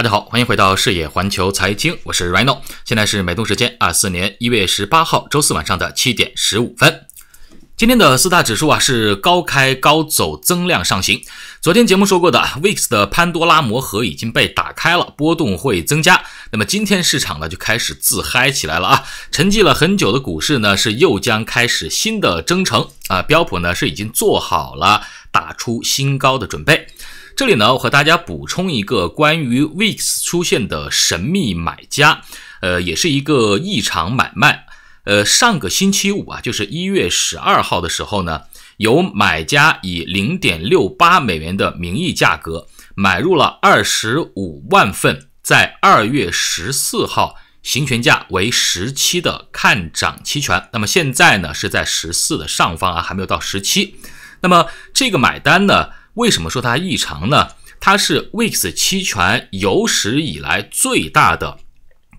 大家好，欢迎回到视野环球财经，我是 Rino，现在是美东时间二四年一月十八号周四晚上的七点十五分。今天的四大指数啊是高开高走，增量上行。昨天节目说过的，VIX 的潘多拉魔盒已经被打开了，波动会增加。那么今天市场呢就开始自嗨起来了啊！沉寂了很久的股市呢是又将开始新的征程啊！标普呢是已经做好了打出新高的准备。这里呢，我和大家补充一个关于 weeks 出现的神秘买家，呃，也是一个异常买卖。呃，上个星期五啊，就是一月十二号的时候呢，有买家以零点六八美元的名义价格，买入了二十五万份，在二月十四号行权价为十七的看涨期权。那么现在呢，是在十四的上方啊，还没有到十七。那么这个买单呢？为什么说它异常呢？它是 VIX 期权有史以来最大的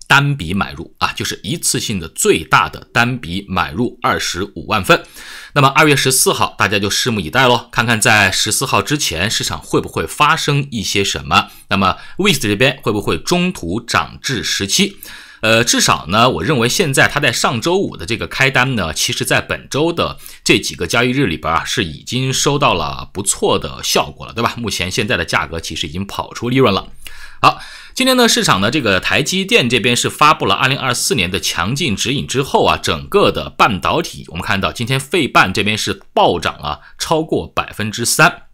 单笔买入啊，就是一次性的最大的单笔买入二十五万份。那么二月十四号，大家就拭目以待喽，看看在十四号之前市场会不会发生一些什么？那么 VIX 这边会不会中途涨至十七？呃，至少呢，我认为现在它在上周五的这个开单呢，其实在本周的这几个交易日里边啊，是已经收到了不错的效果了，对吧？目前现在的价格其实已经跑出利润了。好，今天呢，市场呢，这个台积电这边是发布了二零二四年的强劲指引之后啊，整个的半导体，我们看到今天费半这边是暴涨了超过百分之三。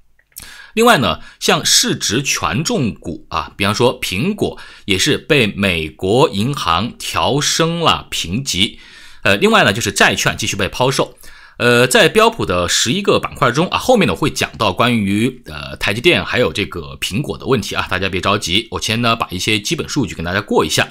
另外呢，像市值权重股啊，比方说苹果，也是被美国银行调升了评级。呃，另外呢，就是债券继续被抛售。呃，在标普的十一个板块中啊，后面我会讲到关于呃台积电还有这个苹果的问题啊，大家别着急，我先呢把一些基本数据给大家过一下。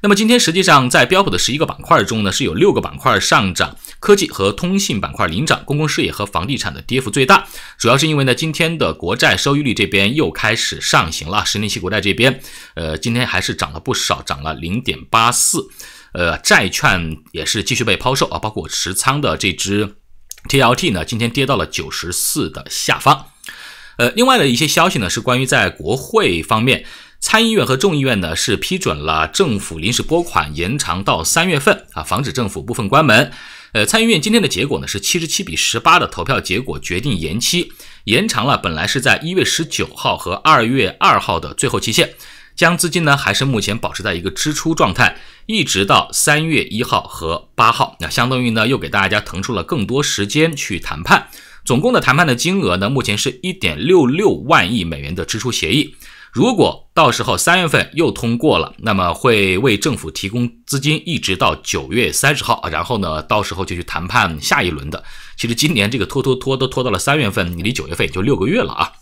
那么今天实际上，在标普的十一个板块中呢，是有六个板块上涨，科技和通信板块领涨，公共事业和房地产的跌幅最大。主要是因为呢，今天的国债收益率这边又开始上行了，十年期国债这边，呃，今天还是涨了不少，涨了零点八四。呃，债券也是继续被抛售啊，包括持仓的这只 TLT 呢，今天跌到了九十四的下方。呃，另外的一些消息呢，是关于在国会方面。参议院和众议院呢是批准了政府临时拨款延长到三月份啊，防止政府部分关门。呃，参议院今天的结果呢是七十七比十八的投票结果决定延期，延长了本来是在一月十九号和二月二号的最后期限，将资金呢还是目前保持在一个支出状态，一直到三月一号和八号。那相当于呢又给大家腾出了更多时间去谈判。总共的谈判的金额呢目前是一点六六万亿美元的支出协议。如果到时候三月份又通过了，那么会为政府提供资金，一直到九月三十号。然后呢，到时候就去谈判下一轮的。其实今年这个拖拖拖都拖到了三月份，你离九月份也就六个月了啊。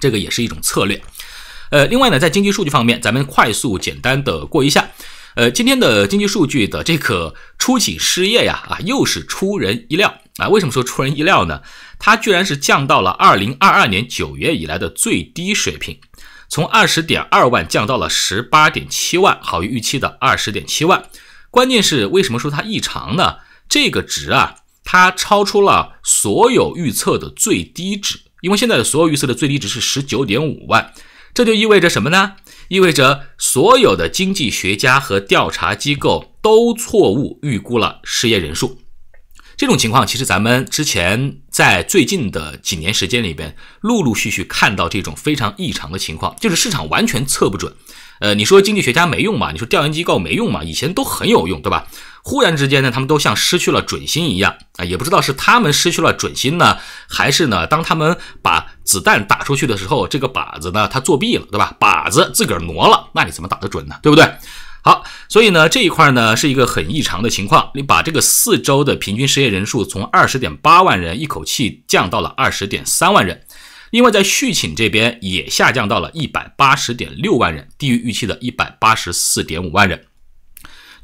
这个也是一种策略。呃，另外呢，在经济数据方面，咱们快速简单的过一下。呃，今天的经济数据的这个初请失业呀，啊，又是出人意料啊。为什么说出人意料呢？它居然是降到了二零二二年九月以来的最低水平。从二十点二万降到了十八点七万，好于预期的二十点七万。关键是为什么说它异常呢？这个值啊，它超出了所有预测的最低值，因为现在的所有预测的最低值是十九点五万。这就意味着什么呢？意味着所有的经济学家和调查机构都错误预估了失业人数。这种情况其实咱们之前。在最近的几年时间里边，陆陆续续看到这种非常异常的情况，就是市场完全测不准。呃，你说经济学家没用嘛？你说调研机构没用嘛？以前都很有用，对吧？忽然之间呢，他们都像失去了准心一样啊，也不知道是他们失去了准心呢，还是呢，当他们把子弹打出去的时候，这个靶子呢，它作弊了，对吧？靶子自个儿挪了，那你怎么打得准呢？对不对？好，所以呢，这一块呢是一个很异常的情况。你把这个四周的平均失业人数从二十点八万人一口气降到了二十点三万人，另外在续请这边也下降到了一百八十点六万人，低于预期的一百八十四点五万人。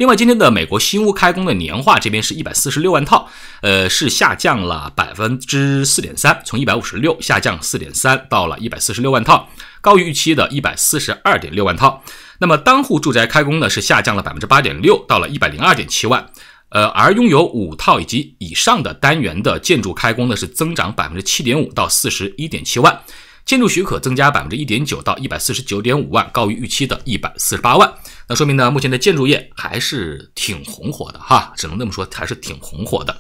另外，今天的美国新屋开工的年化这边是一百四十六万套，呃，是下降了百分之四点三，从一百五十六下降四点三到了一百四十六万套，高于预期的一百四十二点六万套。那么单户住宅开工呢是下降了百分之八点六，到了一百零二点七万，呃，而拥有五套以及以上的单元的建筑开工呢是增长百分之七点五到四十一点七万，建筑许可增加百分之一点九到一百四十九点五万，高于预期的一百四十八万。那说明呢，目前的建筑业还是挺红火的哈，只能这么说，还是挺红火的。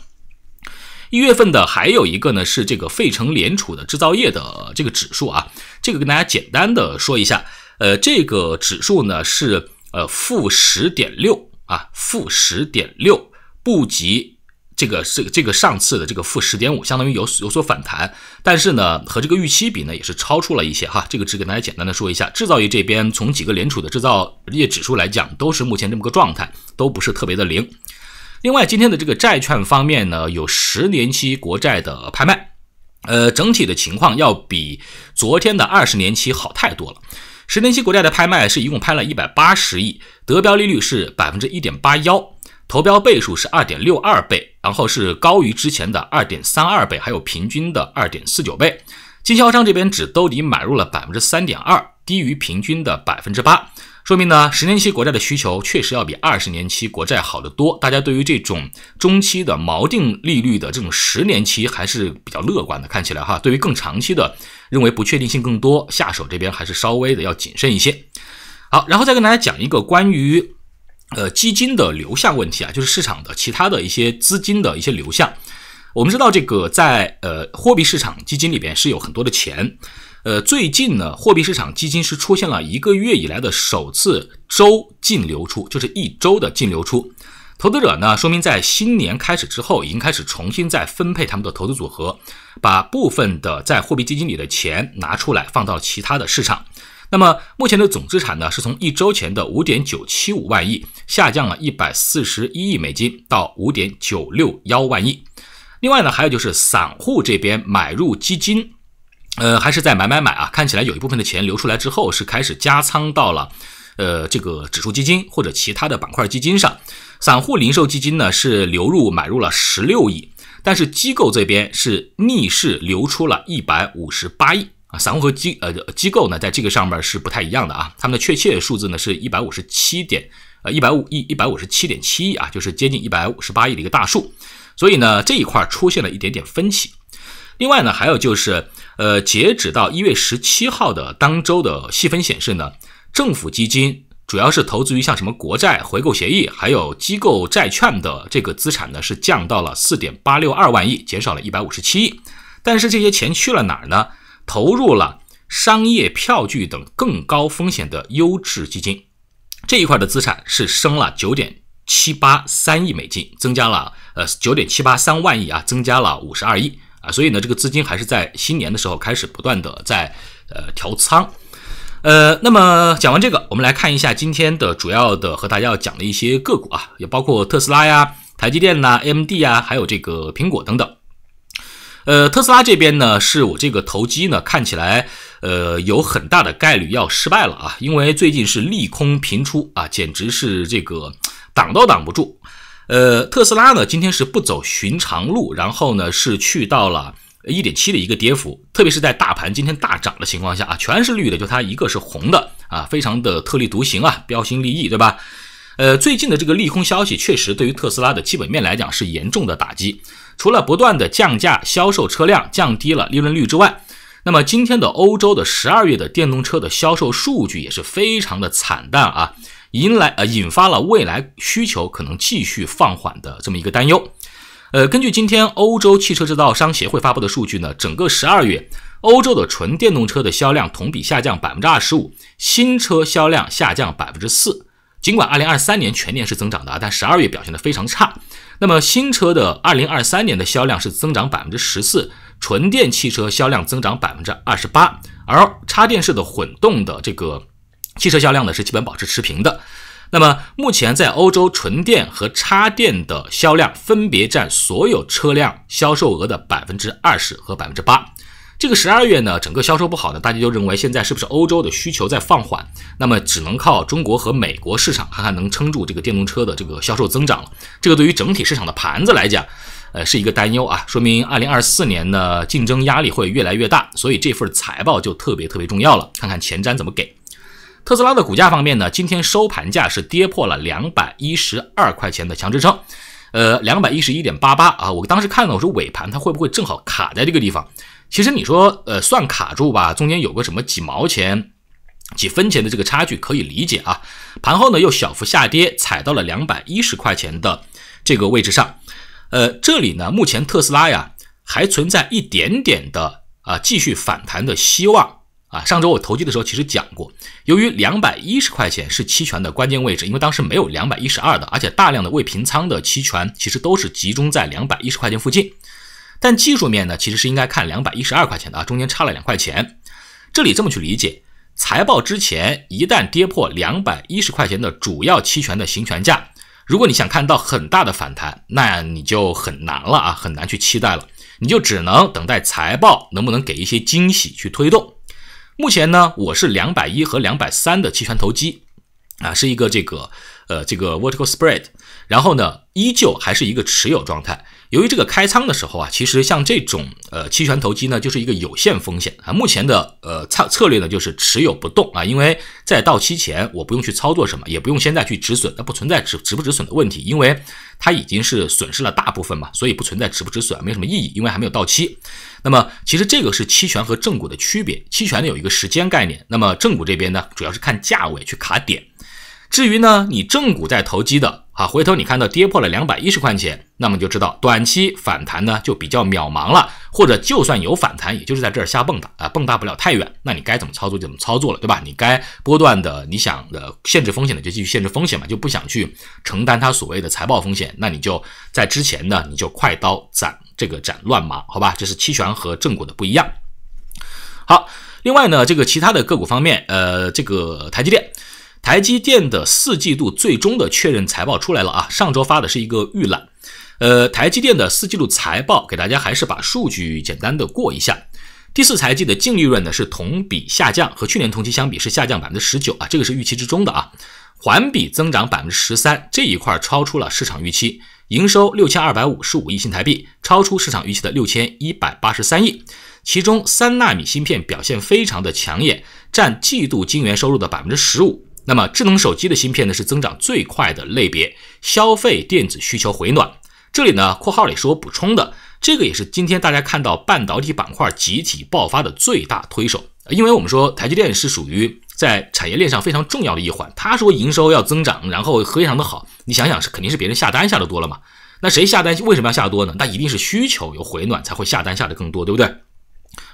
一月份的还有一个呢，是这个费城联储的制造业的这个指数啊，这个跟大家简单的说一下，呃，这个指数呢是呃负十点六啊，负十点六不及。这个这个这个上次的这个负十点五，相当于有有所反弹，但是呢，和这个预期比呢，也是超出了一些哈。这个只给大家简单的说一下，制造业这边从几个联储的制造业指数来讲，都是目前这么个状态，都不是特别的灵。另外，今天的这个债券方面呢，有十年期国债的拍卖，呃，整体的情况要比昨天的二十年期好太多了。十年期国债的拍卖是一共拍了一百八十亿，得标利率是百分之一点八幺。投标倍数是二点六二倍，然后是高于之前的二点三二倍，还有平均的二点四九倍。经销商这边只兜底买入了百分之三点二，低于平均的百分之八，说明呢，十年期国债的需求确实要比二十年期国债好得多。大家对于这种中期的锚定利率的这种十年期还是比较乐观的。看起来哈，对于更长期的，认为不确定性更多，下手这边还是稍微的要谨慎一些。好，然后再跟大家讲一个关于。呃，基金的流向问题啊，就是市场的其他的一些资金的一些流向。我们知道，这个在呃货币市场基金里边是有很多的钱。呃，最近呢，货币市场基金是出现了一个月以来的首次周净流出，就是一周的净流出。投资者呢，说明在新年开始之后，已经开始重新再分配他们的投资组合，把部分的在货币基金里的钱拿出来放到其他的市场。那么目前的总资产呢，是从一周前的五点九七五万亿下降了一百四十一亿美金，到五点九六幺万亿。另外呢，还有就是散户这边买入基金，呃，还是在买买买啊。看起来有一部分的钱流出来之后，是开始加仓到了，呃，这个指数基金或者其他的板块基金上。散户零售基金呢是流入买入了十六亿，但是机构这边是逆势流出了一百五十八亿。啊，散户和机呃机构呢，在这个上面是不太一样的啊。他们的确切数字呢是157点，呃1 5五1 5 7 7亿啊，就是接近158亿的一个大数。所以呢，这一块出现了一点点分歧。另外呢，还有就是，呃，截止到一月十七号的当周的细分显示呢，政府基金主要是投资于像什么国债回购协议，还有机构债券的这个资产呢，是降到了4.862万亿，减少了一百五十七亿。但是这些钱去了哪儿呢？投入了商业票据等更高风险的优质基金，这一块的资产是升了九点七八三亿美金，增加了呃九点七八三万亿啊，增加了五十二亿啊，所以呢，这个资金还是在新年的时候开始不断的在呃调仓，呃，那么讲完这个，我们来看一下今天的主要的和大家要讲的一些个股啊，也包括特斯拉呀、台积电呐、AMD 呀，还有这个苹果等等。呃，特斯拉这边呢，是我这个投机呢，看起来呃有很大的概率要失败了啊，因为最近是利空频出啊，简直是这个挡都挡不住。呃，特斯拉呢今天是不走寻常路，然后呢是去到了一点七的一个跌幅，特别是在大盘今天大涨的情况下啊，全是绿的，就它一个是红的啊，非常的特立独行啊，标新立异，对吧？呃，最近的这个利空消息确实对于特斯拉的基本面来讲是严重的打击。除了不断的降价销售车辆，降低了利润率之外，那么今天的欧洲的十二月的电动车的销售数据也是非常的惨淡啊，迎来呃引发了未来需求可能继续放缓的这么一个担忧。呃，根据今天欧洲汽车制造商协会发布的数据呢，整个十二月欧洲的纯电动车的销量同比下降百分之二十五，新车销量下降百分之四。尽管二零二三年全年是增长的啊，但十二月表现的非常差。那么新车的二零二三年的销量是增长百分之十四，纯电汽车销量增长百分之二十八，而插电式的混动的这个汽车销量呢是基本保持持平的。那么目前在欧洲，纯电和插电的销量分别占所有车辆销售额的百分之二十和百分之八。这个十二月呢，整个销售不好呢，大家就认为现在是不是欧洲的需求在放缓？那么只能靠中国和美国市场看看能撑住这个电动车的这个销售增长了。这个对于整体市场的盘子来讲，呃，是一个担忧啊，说明二零二四年的竞争压力会越来越大。所以这份财报就特别特别重要了，看看前瞻怎么给。特斯拉的股价方面呢，今天收盘价是跌破了两百一十二块钱的强支撑，呃，两百一十一点八八啊。我当时看呢，我说尾盘它会不会正好卡在这个地方？其实你说，呃，算卡住吧，中间有个什么几毛钱、几分钱的这个差距可以理解啊。盘后呢又小幅下跌，踩到了两百一十块钱的这个位置上。呃，这里呢，目前特斯拉呀还存在一点点的啊继续反弹的希望啊。上周我投机的时候其实讲过，由于两百一十块钱是期权的关键位置，因为当时没有两百一十二的，而且大量的未平仓的期权其实都是集中在两百一十块钱附近。但技术面呢，其实是应该看两百一十二块钱的啊，中间差了两块钱。这里这么去理解，财报之前一旦跌破两百一十块钱的主要期权的行权价，如果你想看到很大的反弹，那你就很难了啊，很难去期待了，你就只能等待财报能不能给一些惊喜去推动。目前呢，我是两百一和两百三的期权投机啊，是一个这个呃这个 vertical spread，然后呢，依旧还是一个持有状态。由于这个开仓的时候啊，其实像这种呃期权投机呢，就是一个有限风险啊。目前的呃策策略呢，就是持有不动啊，因为在到期前我不用去操作什么，也不用现在去止损，那不存在止止不止损的问题，因为它已经是损失了大部分嘛，所以不存在止不止损，没什么意义，因为还没有到期。那么其实这个是期权和正股的区别，期权呢有一个时间概念，那么正股这边呢主要是看价位去卡点。至于呢，你正股在投机的啊，回头你看到跌破了两百一十块钱，那么就知道短期反弹呢就比较渺茫了，或者就算有反弹，也就是在这儿瞎蹦跶啊，蹦跶不了太远。那你该怎么操作就怎么操作了，对吧？你该波段的，你想的限制风险的就继续限制风险嘛，就不想去承担它所谓的财报风险。那你就在之前呢，你就快刀斩这个斩乱麻，好吧？这是期权和正股的不一样。好，另外呢，这个其他的个股方面，呃，这个台积电。台积电的四季度最终的确认财报出来了啊！上周发的是一个预览，呃，台积电的四季度财报给大家还是把数据简单的过一下。第四财季的净利润呢是同比下降，和去年同期相比是下降百分之十九啊，这个是预期之中的啊。环比增长百分之十三，这一块超出了市场预期。营收六千二百五十五亿新台币，超出市场预期的六千一百八十三亿。其中三纳米芯片表现非常的抢眼，占季度晶圆收入的百分之十五。那么智能手机的芯片呢是增长最快的类别，消费电子需求回暖。这里呢，括号里是我补充的，这个也是今天大家看到半导体板块集体爆发的最大推手。因为我们说台积电是属于在产业链上非常重要的一环，它说营收要增长，然后非常的好。你想想是肯定是别人下单下的多了嘛？那谁下单？为什么要下多呢？那一定是需求有回暖才会下单下的更多，对不对？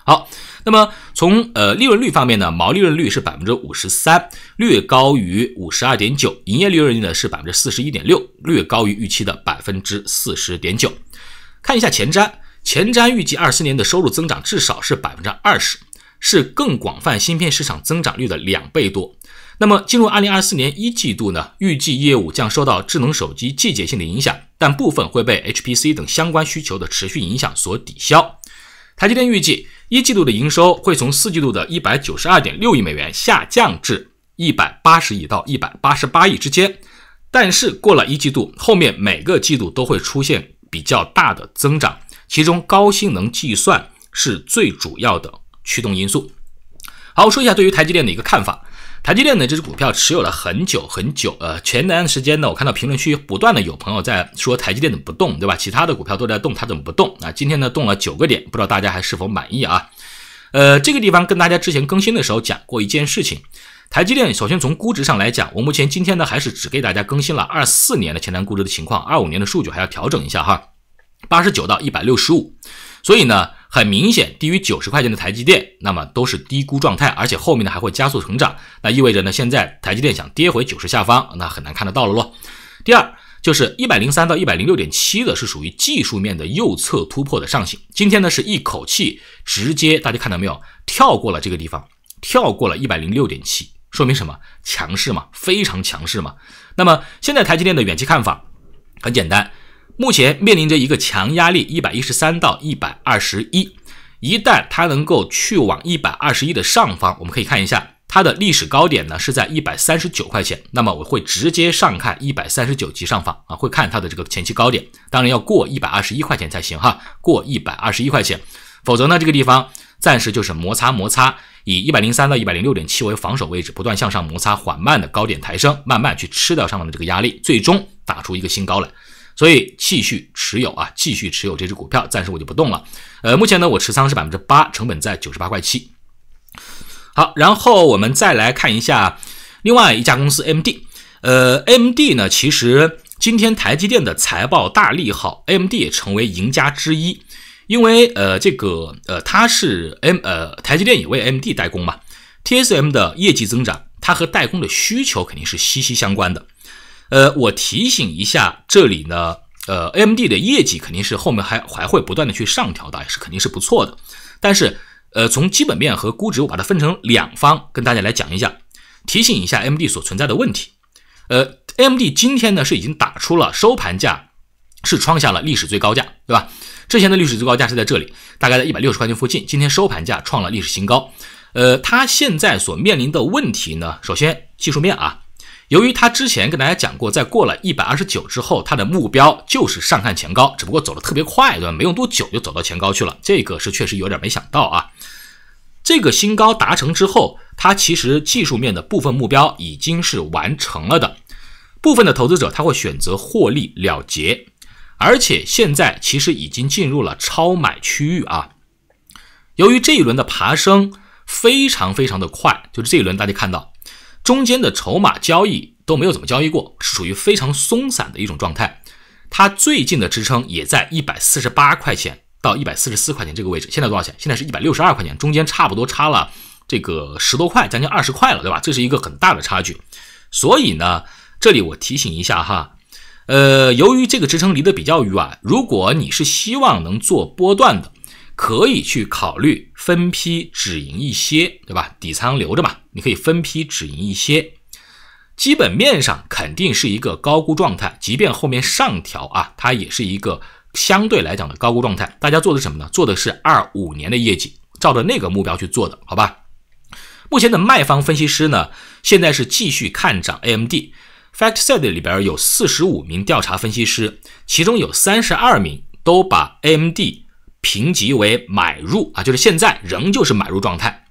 好。那么从呃利润率方面呢，毛利润率是百分之五十三，略高于五十二点九，营业利润率呢是百分之四十一点六，略高于预期的百分之四十点九。看一下前瞻，前瞻预计二四年的收入增长至少是百分之二十，是更广泛芯片市场增长率的两倍多。那么进入二零二四年一季度呢，预计业务将受到智能手机季节性的影响，但部分会被 HPC 等相关需求的持续影响所抵消。台积电预计。一季度的营收会从四季度的一百九十二点六亿美元下降至一百八十亿到一百八十八亿之间，但是过了一季度，后面每个季度都会出现比较大的增长，其中高性能计算是最主要的驱动因素。好，说一下对于台积电的一个看法。台积电呢这只股票持有了很久很久，呃，前段时间呢，我看到评论区不断的有朋友在说台积电怎么不动，对吧？其他的股票都在动，它怎么不动啊？今天呢动了九个点，不知道大家还是否满意啊？呃，这个地方跟大家之前更新的时候讲过一件事情，台积电首先从估值上来讲，我目前今天呢还是只给大家更新了二四年的前瞻估值的情况，二五年的数据还要调整一下哈，八十九到一百六十五。所以呢，很明显低于九十块钱的台积电，那么都是低估状态，而且后面呢还会加速成长。那意味着呢，现在台积电想跌回九十下方，那很难看得到了咯。第二就是一百零三到一百零六点七的，是属于技术面的右侧突破的上行。今天呢是一口气直接，大家看到没有？跳过了这个地方，跳过了一百零六点七，说明什么？强势嘛，非常强势嘛。那么现在台积电的远期看法，很简单。目前面临着一个强压力，一百一十三到一百二十一，一旦它能够去往一百二十一的上方，我们可以看一下它的历史高点呢是在一百三十九块钱，那么我会直接上看一百三十九级上方啊，会看它的这个前期高点，当然要过一百二十一块钱才行哈，过一百二十一块钱，否则呢这个地方暂时就是摩擦摩擦，以一百零三到一百零六点七为防守位置，不断向上摩擦，缓慢的高点抬升，慢慢去吃掉上方的这个压力，最终打出一个新高来。所以继续持有啊，继续持有这只股票，暂时我就不动了。呃，目前呢，我持仓是百分之八，成本在九十八块七。好，然后我们再来看一下另外一家公司 MD。呃，MD 呢，其实今天台积电的财报大利好，MD 也成为赢家之一。因为呃，这个呃，它是 M 呃，台积电也为 MD 代工嘛，TSM 的业绩增长，它和代工的需求肯定是息息相关的。呃，我提醒一下，这里呢，呃，AMD 的业绩肯定是后面还还会不断的去上调的，也是肯定是不错的。但是，呃，从基本面和估值，我把它分成两方跟大家来讲一下，提醒一下 AMD 所存在的问题。呃，AMD 今天呢是已经打出了收盘价，是创下了历史最高价，对吧？之前的历史最高价是在这里，大概在一百六十块钱附近，今天收盘价创了历史新高。呃，它现在所面临的问题呢，首先技术面啊。由于他之前跟大家讲过，在过了一百二十九之后，他的目标就是上看前高，只不过走的特别快，对吧？没用多久就走到前高去了，这个是确实有点没想到啊。这个新高达成之后，它其实技术面的部分目标已经是完成了的，部分的投资者他会选择获利了结，而且现在其实已经进入了超买区域啊。由于这一轮的爬升非常非常的快，就是这一轮大家看到。中间的筹码交易都没有怎么交易过，是属于非常松散的一种状态。它最近的支撑也在一百四十八块钱到一百四十四块钱这个位置，现在多少钱？现在是一百六十二块钱，中间差不多差了这个十多块，将近二十块了，对吧？这是一个很大的差距。所以呢，这里我提醒一下哈，呃，由于这个支撑离得比较远，如果你是希望能做波段的。可以去考虑分批止盈一些，对吧？底仓留着嘛，你可以分批止盈一些。基本面上肯定是一个高估状态，即便后面上调啊，它也是一个相对来讲的高估状态。大家做的什么呢？做的是二五年的业绩，照着那个目标去做的，好吧？目前的卖方分析师呢，现在是继续看涨 AMD。FactSet 里边有四十五名调查分析师，其中有三十二名都把 AMD。评级为买入啊，就是现在仍旧是买入状态，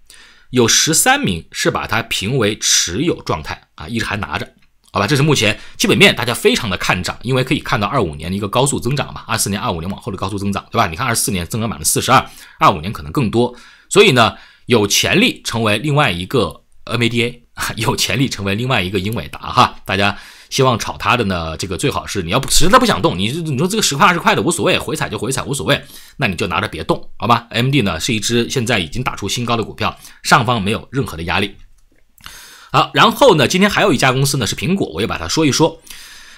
有十三名是把它评为持有状态啊，一直还拿着，好吧，这是目前基本面大家非常的看涨，因为可以看到二五年的一个高速增长嘛，二四年、二五年往后的高速增长，对吧？你看二四年增长百分之四十二，二五年可能更多，所以呢，有潜力成为另外一个 n v d a 有潜力成为另外一个英伟达哈，大家。希望炒它的呢，这个最好是你要不实在不想动，你你说这个十块二十块的无所谓，回踩就回踩无所谓，那你就拿着别动，好吧？M D 呢是一只现在已经打出新高的股票，上方没有任何的压力。好，然后呢，今天还有一家公司呢是苹果，我也把它说一说。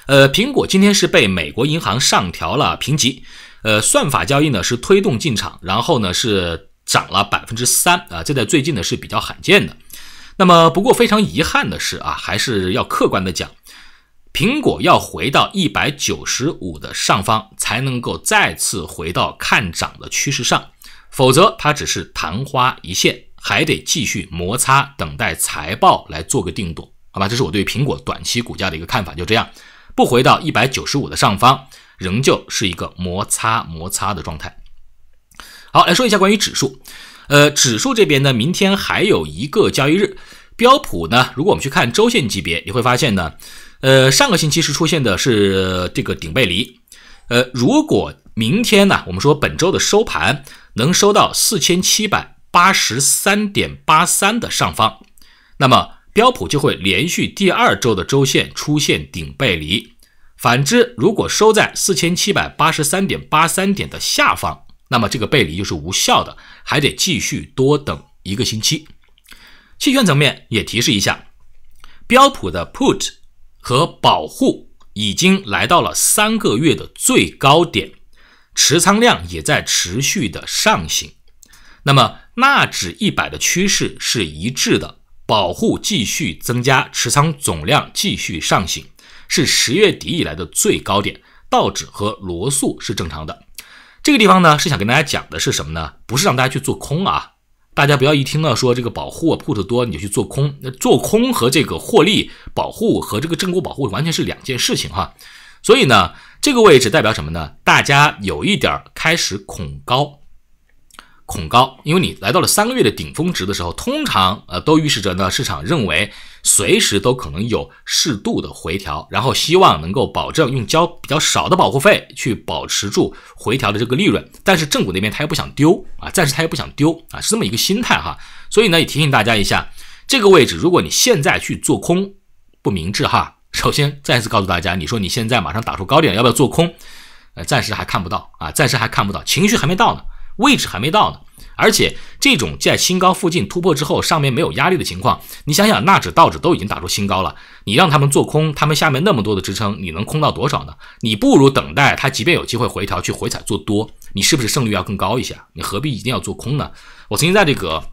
呃，苹果今天是被美国银行上调了评级，呃，算法交易呢是推动进场，然后呢是涨了百分之三，啊，这在最近呢是比较罕见的。那么不过非常遗憾的是啊，还是要客观的讲。苹果要回到一百九十五的上方才能够再次回到看涨的趋势上，否则它只是昙花一现，还得继续摩擦，等待财报来做个定夺，好吧？这是我对苹果短期股价的一个看法，就这样。不回到一百九十五的上方，仍旧是一个摩擦摩擦的状态。好，来说一下关于指数，呃，指数这边呢，明天还有一个交易日，标普呢，如果我们去看周线级别，你会发现呢。呃，上个星期是出现的是这个顶背离。呃，如果明天呢，我们说本周的收盘能收到四千七百八十三点八三的上方，那么标普就会连续第二周的周线出现顶背离。反之，如果收在四千七百八十三点八三点的下方，那么这个背离就是无效的，还得继续多等一个星期。期权层面也提示一下，标普的 put。和保护已经来到了三个月的最高点，持仓量也在持续的上行。那么纳指一百的趋势是一致的，保护继续增加，持仓总量继续上行，是十月底以来的最高点。道指和罗素是正常的。这个地方呢，是想跟大家讲的是什么呢？不是让大家去做空啊。大家不要一听到说这个保护啊，铺 t 多你就去做空，那做空和这个获利保护和这个正股保护完全是两件事情哈，所以呢，这个位置代表什么呢？大家有一点开始恐高。恐高，因为你来到了三个月的顶峰值的时候，通常呃都预示着呢，市场认为随时都可能有适度的回调，然后希望能够保证用交比较少的保护费去保持住回调的这个利润，但是正股那边他又不想丢啊，暂时他又不想丢啊，是这么一个心态哈。所以呢也提醒大家一下，这个位置如果你现在去做空不明智哈。首先再次告诉大家，你说你现在马上打出高点要不要做空？呃，暂时还看不到啊，暂时还看不到，情绪还没到呢。位置还没到呢，而且这种在新高附近突破之后，上面没有压力的情况，你想想，纳指、道指都已经打出新高了，你让他们做空，他们下面那么多的支撑，你能空到多少呢？你不如等待它，即便有机会回调，去回踩做多，你是不是胜率要更高一些？你何必一定要做空呢？我曾经在这个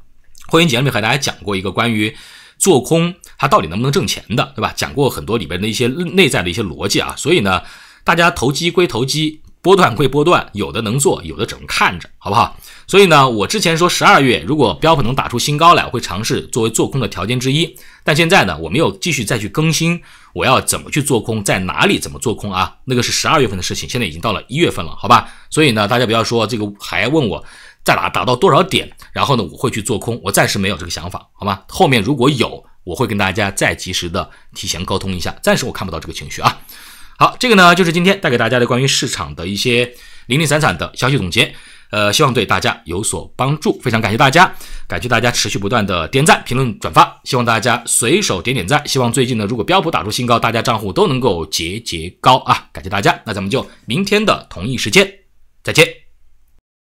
会员节目里和大家讲过一个关于做空它到底能不能挣钱的，对吧？讲过很多里边的一些内在的一些逻辑啊，所以呢，大家投机归投机。波段归波段，有的能做，有的只能看着，好不好？所以呢，我之前说十二月如果标普能打出新高来，我会尝试作为做空的条件之一。但现在呢，我没有继续再去更新我要怎么去做空，在哪里怎么做空啊？那个是十二月份的事情，现在已经到了一月份了，好吧？所以呢，大家不要说这个还问我在哪打到多少点，然后呢，我会去做空，我暂时没有这个想法，好吗？后面如果有，我会跟大家再及时的提前沟通一下。暂时我看不到这个情绪啊。好，这个呢就是今天带给大家的关于市场的一些零零散散的消息总结，呃，希望对大家有所帮助。非常感谢大家，感谢大家持续不断的点赞、评论、转发，希望大家随手点点赞。希望最近呢，如果标普打出新高，大家账户都能够节节高啊！感谢大家，那咱们就明天的同一时间再见。